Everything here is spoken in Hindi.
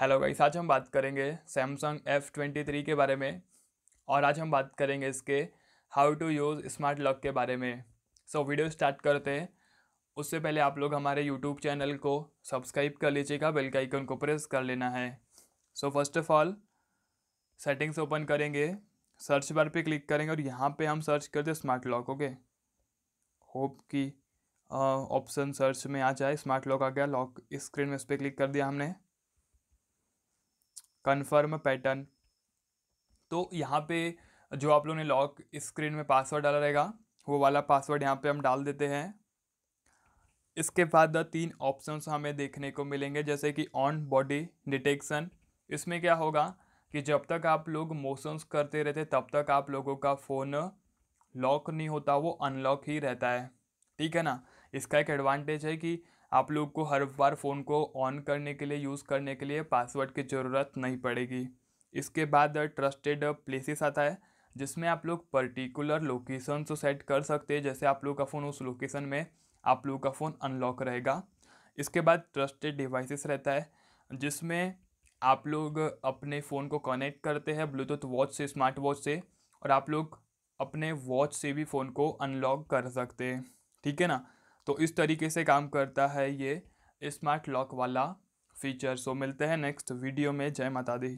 हेलो गाइस आज हम बात करेंगे सैमसंग एफ़ ट्वेंटी थ्री के बारे में और आज हम बात करेंगे इसके how to use smart lock के बारे में सो so, वीडियो स्टार्ट करते हैं उससे पहले आप लोग हमारे यूट्यूब चैनल को सब्सक्राइब कर लीजिएगा बेल का आइकन को प्रेस कर लेना है so first of all settings open करेंगे सर्च बार पे क्लिक करेंगे और यहाँ पे हम सर्च करते स्मार्ट लॉक ओके होप कि ऑप्शन uh, सर्च में आ जाए स्मार्ट लॉक आ गया लॉक स्क्रीन में इस पर क्लिक कर दिया हमने कन्फर्म पैटर्न तो यहाँ पे जो आप लोगों ने लॉक स्क्रीन में पासवर्ड डाला रहेगा वो वाला पासवर्ड यहाँ पे हम डाल देते हैं इसके बाद तीन ऑप्शंस हमें देखने को मिलेंगे जैसे कि ऑन बॉडी डिटेक्शन इसमें क्या होगा कि जब तक आप लोग मोशंस करते रहते तब तक आप लोगों का फ़ोन लॉक नहीं होता वो अनलॉक ही रहता है ठीक है ना इसका एक एडवांटेज है कि आप लोग को हर बार फ़ोन को ऑन करने के लिए यूज़ करने के लिए पासवर्ड की ज़रूरत नहीं पड़ेगी इसके बाद ट्रस्टेड प्लेसेस आता है जिसमें आप लोग पर्टिकुलर लोकेशन तो सेट कर सकते हैं जैसे आप लोग का फ़ोन उस लोकेशन में आप लोग का फ़ोन अनलॉक रहेगा इसके बाद ट्रस्टेड डिवाइसेस रहता है जिसमें आप लोग अपने फ़ोन को कनेक्ट करते हैं ब्लूटूथ वॉच से स्मार्ट वॉच से और आप लोग अपने वॉच से भी फ़ोन को अनलॉक कर सकते हैं ठीक है ना तो इस तरीके से काम करता है ये स्मार्ट लॉक वाला फीचर सो मिलते हैं नेक्स्ट वीडियो में जय माता दी